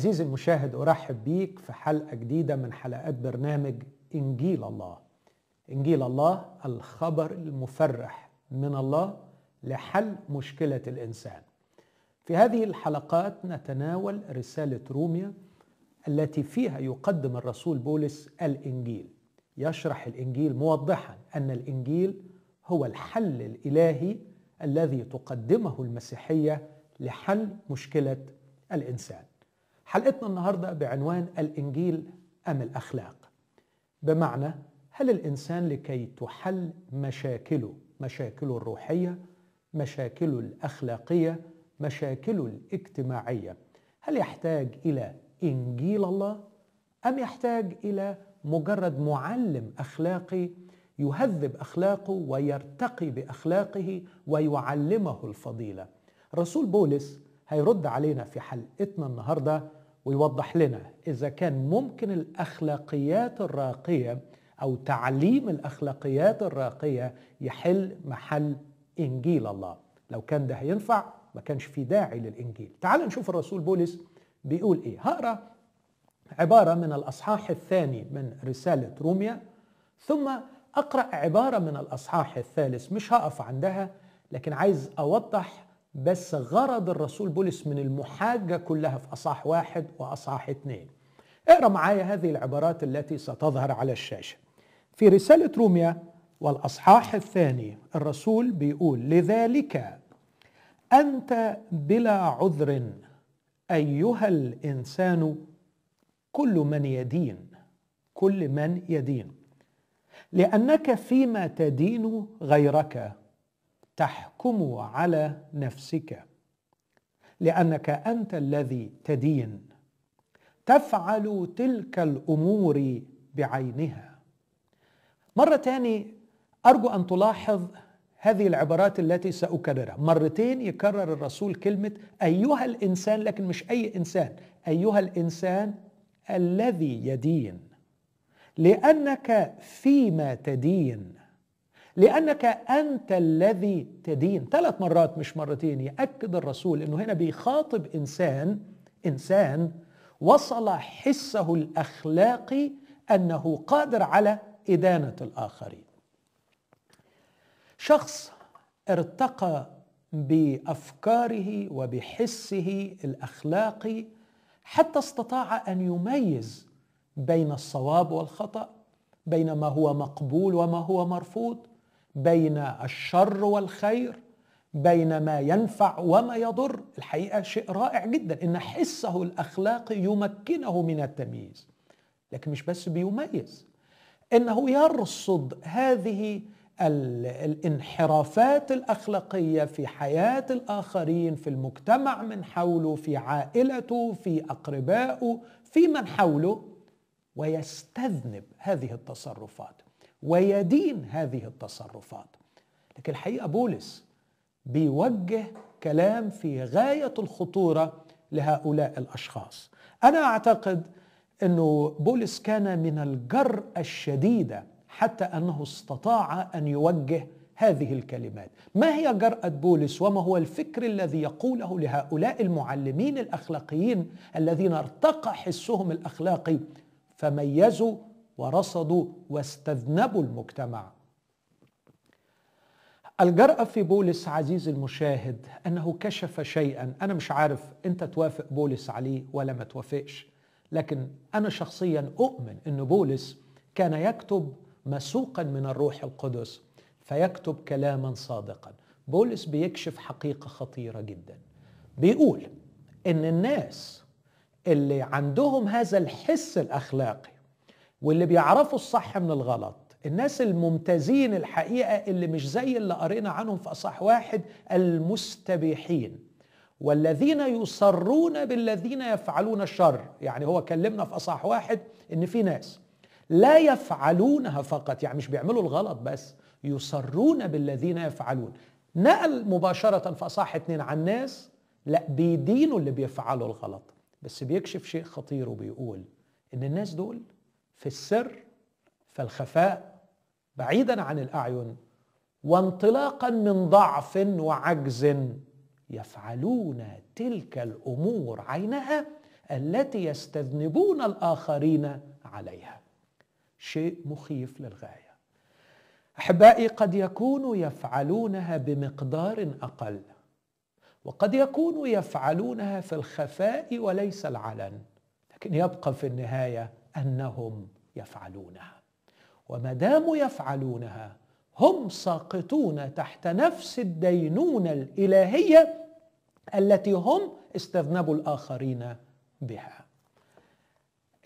عزيزي المشاهد ارحب بيك في حلقه جديده من حلقات برنامج انجيل الله انجيل الله الخبر المفرح من الله لحل مشكله الانسان في هذه الحلقات نتناول رساله روميا التي فيها يقدم الرسول بولس الانجيل يشرح الانجيل موضحا ان الانجيل هو الحل الالهي الذي تقدمه المسيحيه لحل مشكله الانسان حلقتنا النهارده بعنوان الانجيل ام الاخلاق بمعنى هل الانسان لكي تحل مشاكله مشاكله الروحيه مشاكله الاخلاقيه مشاكله الاجتماعيه هل يحتاج الى انجيل الله ام يحتاج الى مجرد معلم اخلاقي يهذب اخلاقه ويرتقي باخلاقه ويعلمه الفضيله رسول بولس هيرد علينا في حلقتنا النهارده ويوضح لنا اذا كان ممكن الاخلاقيات الراقيه او تعليم الاخلاقيات الراقيه يحل محل انجيل الله لو كان ده هينفع ما كانش في داعي للانجيل تعال نشوف الرسول بولس بيقول ايه هقرا عباره من الاصحاح الثاني من رساله روميا ثم اقرا عباره من الاصحاح الثالث مش هقف عندها لكن عايز اوضح بس غرض الرسول بولس من المحاجة كلها في أصح واحد وأصح اثنين اقرأ معايا هذه العبارات التي ستظهر على الشاشة في رسالة روميا والأصحاح الثاني الرسول بيقول لذلك أنت بلا عذر أيها الإنسان كل من يدين كل من يدين لأنك فيما تدين غيرك تحكم على نفسك لانك انت الذي تدين تفعل تلك الامور بعينها مره ثانيه ارجو ان تلاحظ هذه العبارات التي ساكررها مرتين يكرر الرسول كلمه ايها الانسان لكن مش اي انسان ايها الانسان الذي يدين لانك فيما تدين لأنك أنت الذي تدين ثلاث مرات مش مرتين يأكد الرسول أنه هنا بيخاطب إنسان إنسان وصل حسه الأخلاقي أنه قادر على إدانة الآخرين شخص ارتقى بافكاره وبحسه الاخلاقي حتى استطاع ان يميز بين الصواب والخطا بين ما هو مقبول وما هو مرفوض بين الشر والخير بين ما ينفع وما يضر الحقيقه شيء رائع جدا ان حسه الاخلاقي يمكنه من التمييز لكن مش بس بيميز انه يرصد هذه الانحرافات الاخلاقيه في حياه الاخرين في المجتمع من حوله في عائلته في اقربائه في من حوله ويستذنب هذه التصرفات ويدين هذه التصرفات لكن الحقيقه بولس بيوجه كلام في غايه الخطوره لهؤلاء الاشخاص انا اعتقد انه بولس كان من الجراه الشديده حتى انه استطاع ان يوجه هذه الكلمات ما هي جراه بولس وما هو الفكر الذي يقوله لهؤلاء المعلمين الاخلاقيين الذين ارتقى حسهم الاخلاقي فميزوا ورصدوا واستذنبوا المجتمع الجرأة في بولس عزيز المشاهد أنه كشف شيئا أنا مش عارف أنت توافق بولس عليه ولا ما توافقش لكن أنا شخصيا أؤمن أن بولس كان يكتب مسوقا من الروح القدس فيكتب كلاما صادقا بولس بيكشف حقيقة خطيرة جدا بيقول أن الناس اللي عندهم هذا الحس الأخلاقي واللي بيعرفوا الصح من الغلط الناس الممتازين الحقيقة اللي مش زي اللي قرينا عنهم في أصح واحد المستبيحين والذين يصرون بالذين يفعلون الشر يعني هو كلمنا في أصح واحد إن في ناس لا يفعلونها فقط يعني مش بيعملوا الغلط بس يصرون بالذين يفعلون نقل مباشرة في أصح اتنين عن ناس لا بيدينوا اللي بيفعلوا الغلط بس بيكشف شيء خطير وبيقول إن الناس دول في السر فالخفاء بعيدا عن الاعين وانطلاقا من ضعف وعجز يفعلون تلك الامور عينها التي يستذنبون الاخرين عليها شيء مخيف للغايه احبائي قد يكونوا يفعلونها بمقدار اقل وقد يكونوا يفعلونها في الخفاء وليس العلن لكن يبقى في النهايه انهم يفعلونها وما داموا يفعلونها هم ساقطون تحت نفس الدينونه الالهيه التي هم استذنبوا الاخرين بها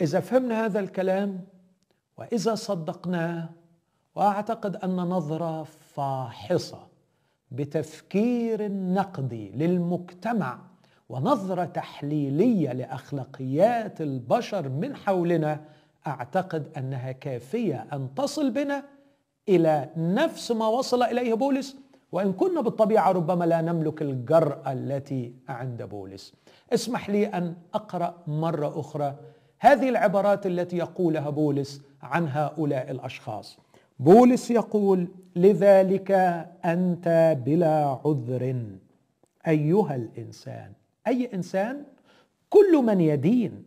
اذا فهمنا هذا الكلام واذا صدقناه واعتقد ان نظره فاحصه بتفكير نقدي للمجتمع ونظره تحليليه لاخلاقيات البشر من حولنا اعتقد انها كافيه ان تصل بنا الى نفس ما وصل اليه بولس وان كنا بالطبيعه ربما لا نملك الجراه التي عند بولس. اسمح لي ان اقرا مره اخرى هذه العبارات التي يقولها بولس عن هؤلاء الاشخاص. بولس يقول: لذلك انت بلا عذر ايها الانسان اي انسان كل من يدين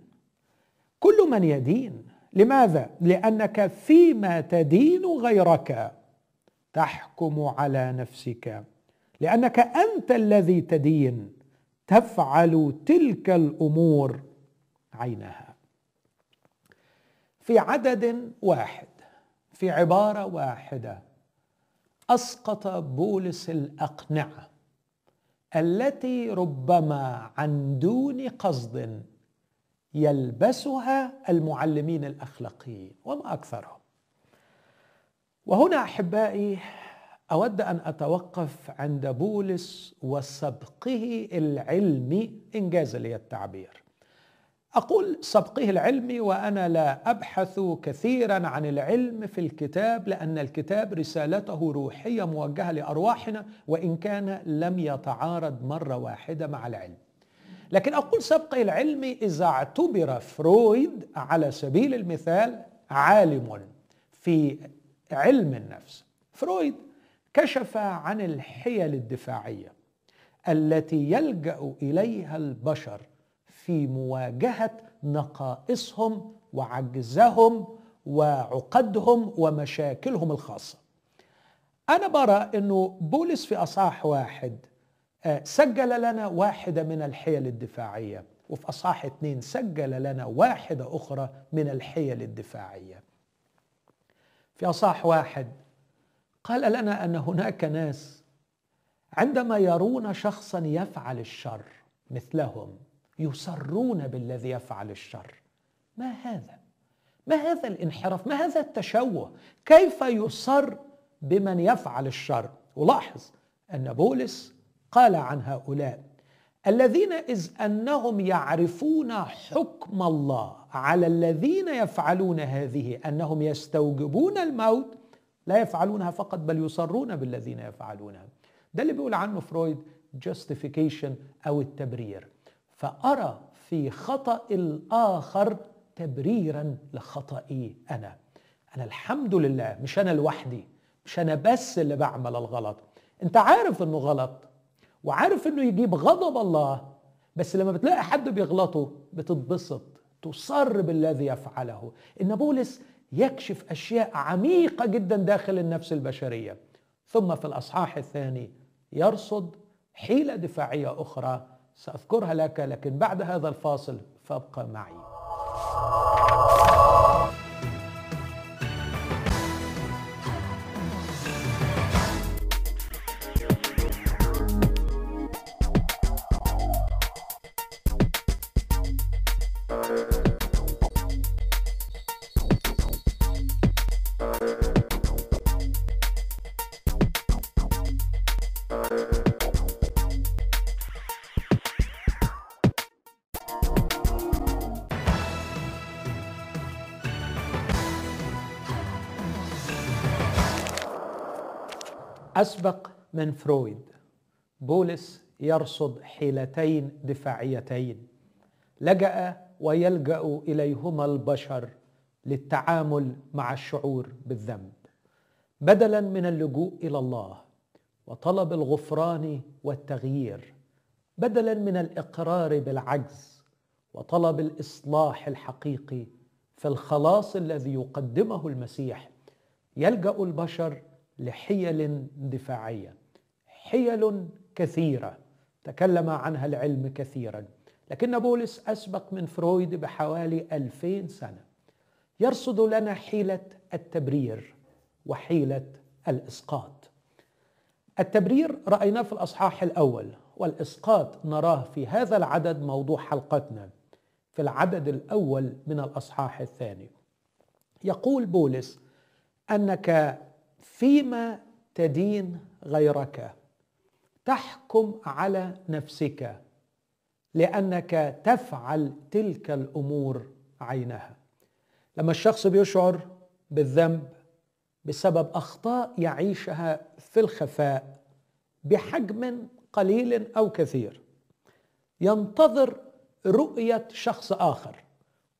كل من يدين لماذا لانك فيما تدين غيرك تحكم على نفسك لانك انت الذي تدين تفعل تلك الامور عينها في عدد واحد في عباره واحده اسقط بولس الاقنعه التي ربما عن دون قصد يلبسها المعلمين الاخلاقيين وما اكثرهم وهنا احبائي اود ان اتوقف عند بولس وسبقه العلمي انجاز لي التعبير اقول سبقه العلمي وانا لا ابحث كثيرا عن العلم في الكتاب لان الكتاب رسالته روحيه موجهه لارواحنا وان كان لم يتعارض مره واحده مع العلم. لكن اقول سبقه العلمي اذا اعتبر فرويد على سبيل المثال عالم في علم النفس. فرويد كشف عن الحيل الدفاعيه التي يلجا اليها البشر في مواجهه نقائصهم وعجزهم وعقدهم ومشاكلهم الخاصه انا برى انه بولس في اصحاح واحد آه، سجل لنا واحده من الحيل الدفاعيه وفي اصحاح اثنين سجل لنا واحده اخرى من الحيل الدفاعيه في اصحاح واحد قال لنا ان هناك ناس عندما يرون شخصا يفعل الشر مثلهم يصرون بالذي يفعل الشر ما هذا ما هذا الانحراف ما هذا التشوه كيف يصر بمن يفعل الشر ولاحظ ان بولس قال عن هؤلاء الذين اذ انهم يعرفون حكم الله على الذين يفعلون هذه انهم يستوجبون الموت لا يفعلونها فقط بل يصرون بالذين يفعلونها ده اللي بيقول عنه فرويد justification او التبرير فأرى في خطأ الآخر تبريرا لخطئي أنا أنا الحمد لله مش أنا لوحدي مش أنا بس اللي بعمل الغلط أنت عارف أنه غلط وعارف أنه يجيب غضب الله بس لما بتلاقي حد بيغلطه بتتبسط تصر بالذي يفعله إن بولس يكشف أشياء عميقة جدا داخل النفس البشرية ثم في الأصحاح الثاني يرصد حيلة دفاعية أخرى سأذكرها لك لكن بعد هذا الفاصل فابقى معي أسبق من فرويد بولس يرصد حيلتين دفاعيتين لجأ ويلجأ إليهما البشر للتعامل مع الشعور بالذنب بدلا من اللجوء إلى الله وطلب الغفران والتغيير بدلا من الإقرار بالعجز وطلب الإصلاح الحقيقي في الخلاص الذي يقدمه المسيح يلجأ البشر لحيل دفاعيه حيل كثيره تكلم عنها العلم كثيرا لكن بولس اسبق من فرويد بحوالي 2000 سنه يرصد لنا حيله التبرير وحيله الاسقاط التبرير رايناه في الاصحاح الاول والاسقاط نراه في هذا العدد موضوع حلقتنا في العدد الاول من الاصحاح الثاني يقول بولس انك فيما تدين غيرك تحكم على نفسك لانك تفعل تلك الامور عينها لما الشخص بيشعر بالذنب بسبب اخطاء يعيشها في الخفاء بحجم قليل او كثير ينتظر رؤيه شخص اخر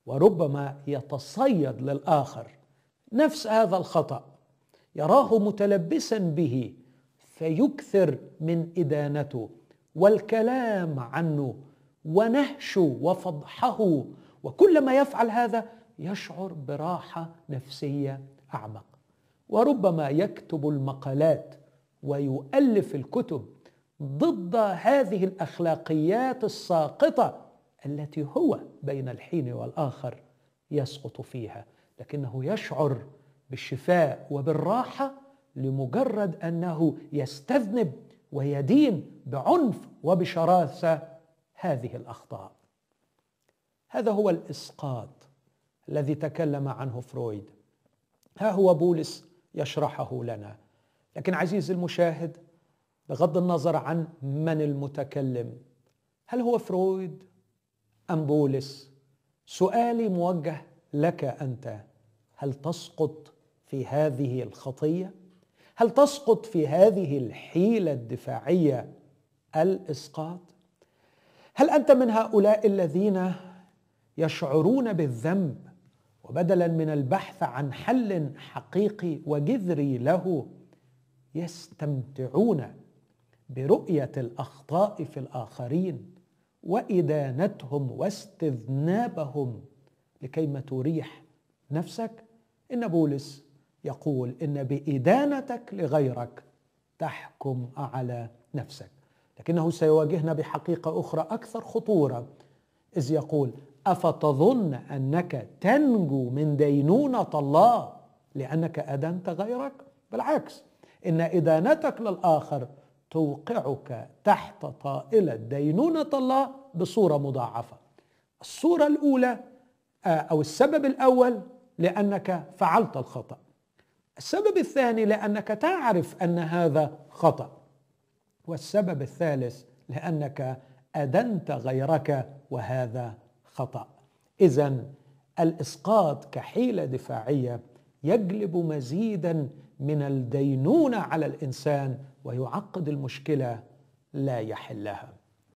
وربما يتصيد للاخر نفس هذا الخطا يراه متلبسا به فيكثر من ادانته والكلام عنه ونهشه وفضحه وكلما يفعل هذا يشعر براحه نفسيه اعمق وربما يكتب المقالات ويؤلف الكتب ضد هذه الاخلاقيات الساقطه التي هو بين الحين والاخر يسقط فيها لكنه يشعر بالشفاء وبالراحه لمجرد انه يستذنب ويدين بعنف وبشراسه هذه الاخطاء هذا هو الاسقاط الذي تكلم عنه فرويد ها هو بولس يشرحه لنا لكن عزيزي المشاهد بغض النظر عن من المتكلم هل هو فرويد ام بولس سؤالي موجه لك انت هل تسقط في هذه الخطيه هل تسقط في هذه الحيله الدفاعيه الاسقاط هل انت من هؤلاء الذين يشعرون بالذنب وبدلا من البحث عن حل حقيقي وجذري له يستمتعون برؤيه الاخطاء في الاخرين وادانتهم واستذنابهم لكيما تريح نفسك ان بولس يقول ان بادانتك لغيرك تحكم على نفسك لكنه سيواجهنا بحقيقه اخرى اكثر خطوره اذ يقول افتظن انك تنجو من دينونه الله لانك ادنت غيرك بالعكس ان ادانتك للاخر توقعك تحت طائله دينونه الله بصوره مضاعفه الصوره الاولى او السبب الاول لانك فعلت الخطا السبب الثاني لانك تعرف ان هذا خطا والسبب الثالث لانك ادنت غيرك وهذا خطا اذا الاسقاط كحيله دفاعيه يجلب مزيدا من الدينونه على الانسان ويعقد المشكله لا يحلها